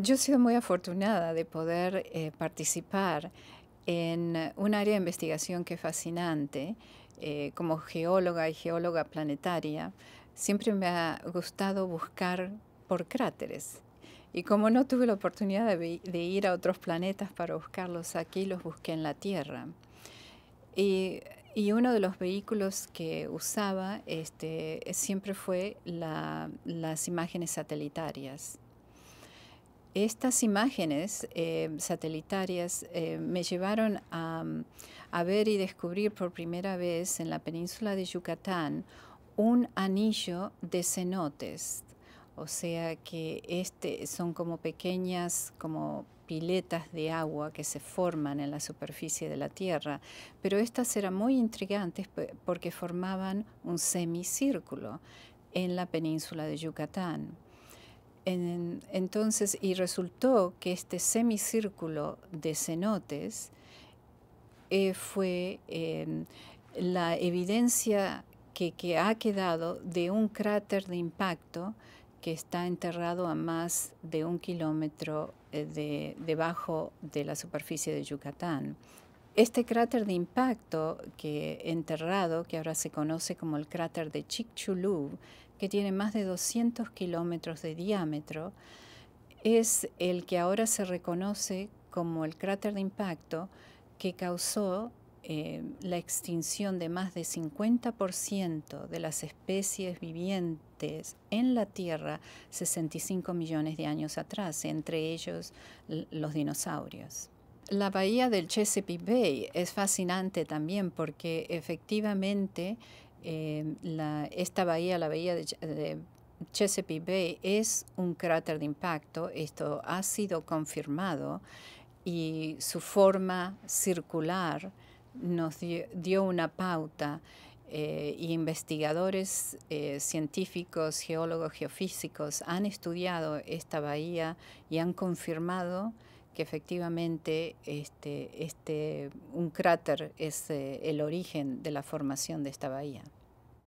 Yo he sido muy afortunada de poder eh, participar en un área de investigación que es fascinante. Eh, como geóloga y geóloga planetaria, siempre me ha gustado buscar por cráteres. Y como no tuve la oportunidad de, ir a otros planetas para buscarlos aquí, los busqué en la Tierra. Y, uno de los vehículos que usaba este, siempre fue las imágenes satelitarias estas imágenes eh, satelitarias eh, me llevaron a, ver y descubrir por primera vez en la península de Yucatán un anillo de cenotes. O sea que este, son como pequeñas, como piletas de agua que se forman en la superficie de la Tierra, pero estas eran muy intrigantes porque formaban un semicírculo en la península de Yucatán entonces, y resultó que este semicírculo de cenotes eh, fue em, la evidencia que, ha quedado de un cráter de impacto que está enterrado a más de un kilómetro eh, debajo de la superficie de Yucatán. Este cráter de impacto que enterrado, que ahora se conoce como el cráter de Chicxulub, que tiene más de 200 kilómetros de diámetro, es el que ahora se reconoce como el cráter de impacto que causó eh, la extinción de más de 50% de las especies vivientes en la Tierra 65 millones de años atrás, entre ellos los dinosaurios. La bahía del Chesapeake Bay es fascinante también porque efectivamente em, esta bahía, la bahía de, Chesapeake Bay, es un cráter de impacto. Esto ha sido confirmado y su forma circular nos dio, una pauta. Eh, y investigadores eh, científicos, geólogos, geofísicos han estudiado esta bahía y han confirmado que efectivamente este, este, un cráter es eh, el origen de la formación de esta bahía.